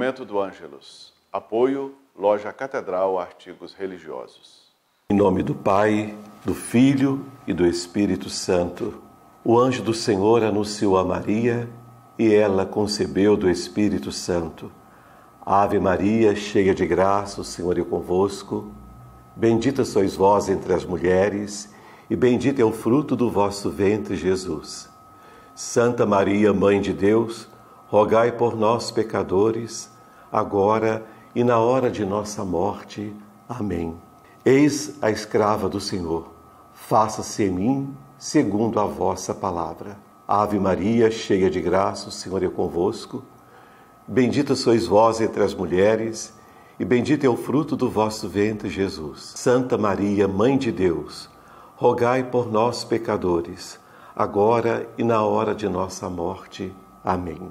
Momento do Ângelus. Apoio Loja Catedral Artigos Religiosos. Em nome do Pai, do Filho e do Espírito Santo. O anjo do Senhor anunciou a Maria e ela concebeu do Espírito Santo. Ave Maria, cheia de graça, o Senhor é convosco. Bendita sois vós entre as mulheres e bendito é o fruto do vosso ventre, Jesus. Santa Maria, Mãe de Deus, rogai por nós, pecadores, agora e na hora de nossa morte. Amém. Eis a escrava do Senhor, faça-se em mim segundo a vossa palavra. Ave Maria, cheia de graça, o Senhor é convosco. Bendita sois vós entre as mulheres, e bendito é o fruto do vosso ventre, Jesus. Santa Maria, Mãe de Deus, rogai por nós, pecadores, agora e na hora de nossa morte. Amém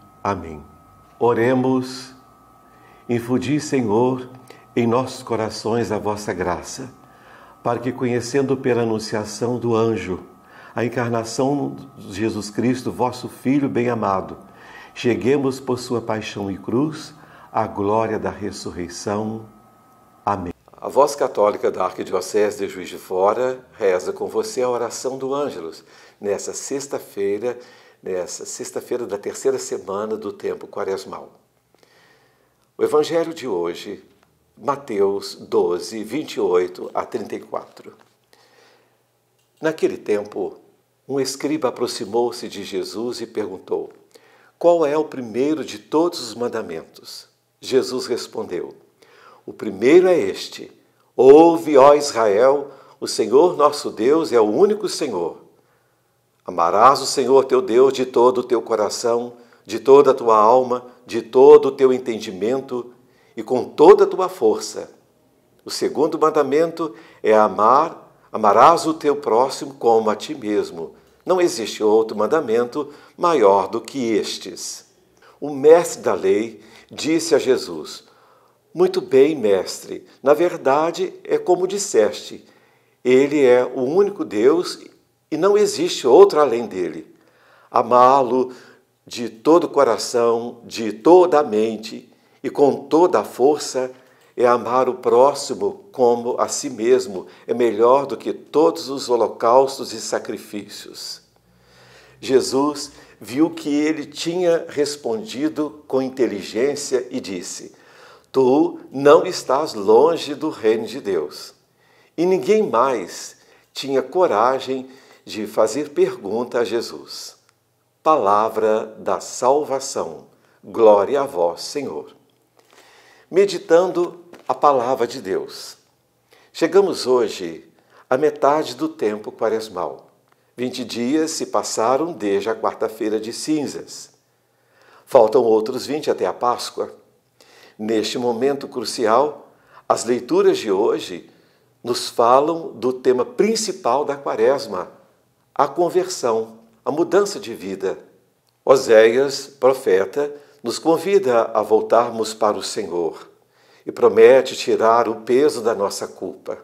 Amém. Oremos. infundi Senhor, em nossos corações a vossa graça, para que, conhecendo pela anunciação do anjo a encarnação de Jesus Cristo, vosso Filho bem-amado, cheguemos por sua paixão e cruz à glória da ressurreição. Amém. A voz católica da Arquidiocese de Juiz de Fora reza com você a oração do Ângelus, nesta sexta-feira, nessa sexta-feira da terceira semana do tempo quaresmal. O evangelho de hoje, Mateus 12, 28 a 34. Naquele tempo, um escriba aproximou-se de Jesus e perguntou: Qual é o primeiro de todos os mandamentos? Jesus respondeu: O primeiro é este: Ouve, ó Israel, o Senhor nosso Deus é o único Senhor. Amarás o Senhor teu Deus de todo o teu coração, de toda a tua alma, de todo o teu entendimento e com toda a tua força. O segundo mandamento é amar, amarás o teu próximo como a ti mesmo. Não existe outro mandamento maior do que estes. O mestre da lei disse a Jesus: Muito bem, mestre, na verdade é como disseste. Ele é o único Deus e não existe outro além dele. Amá-lo de todo o coração, de toda a mente e com toda a força é amar o próximo como a si mesmo, é melhor do que todos os holocaustos e sacrifícios. Jesus viu que ele tinha respondido com inteligência e disse: Tu não estás longe do reino de Deus. E ninguém mais tinha coragem de fazer pergunta a Jesus. Palavra da salvação. Glória a vós, Senhor. Meditando a palavra de Deus. Chegamos hoje à metade do tempo quaresmal. 20 dias se passaram desde a quarta-feira de cinzas. Faltam outros 20 até a Páscoa. Neste momento crucial, as leituras de hoje nos falam do tema principal da Quaresma, a conversão, a mudança de vida. Oséias, profeta, nos convida a voltarmos para o Senhor e promete tirar o peso da nossa culpa,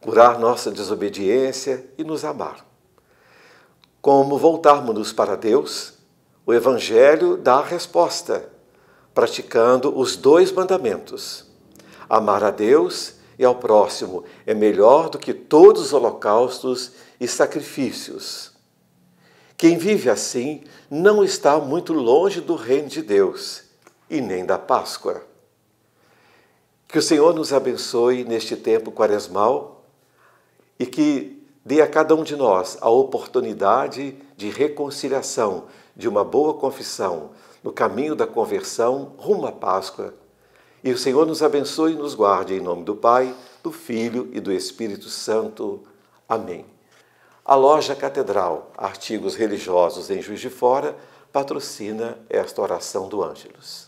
curar nossa desobediência e nos amar. Como voltarmos para Deus? O Evangelho dá a resposta, praticando os dois mandamentos: amar a Deus e ao próximo é melhor do que todos os holocaustos e sacrifícios. Quem vive assim não está muito longe do reino de Deus e nem da Páscoa. Que o Senhor nos abençoe neste tempo quaresmal e que dê a cada um de nós a oportunidade de reconciliação, de uma boa confissão, no caminho da conversão rumo à Páscoa e o Senhor nos abençoe e nos guarde em nome do Pai, do Filho e do Espírito Santo. Amém. A loja Catedral, artigos religiosos em Juiz de Fora, patrocina esta oração do Ângelus.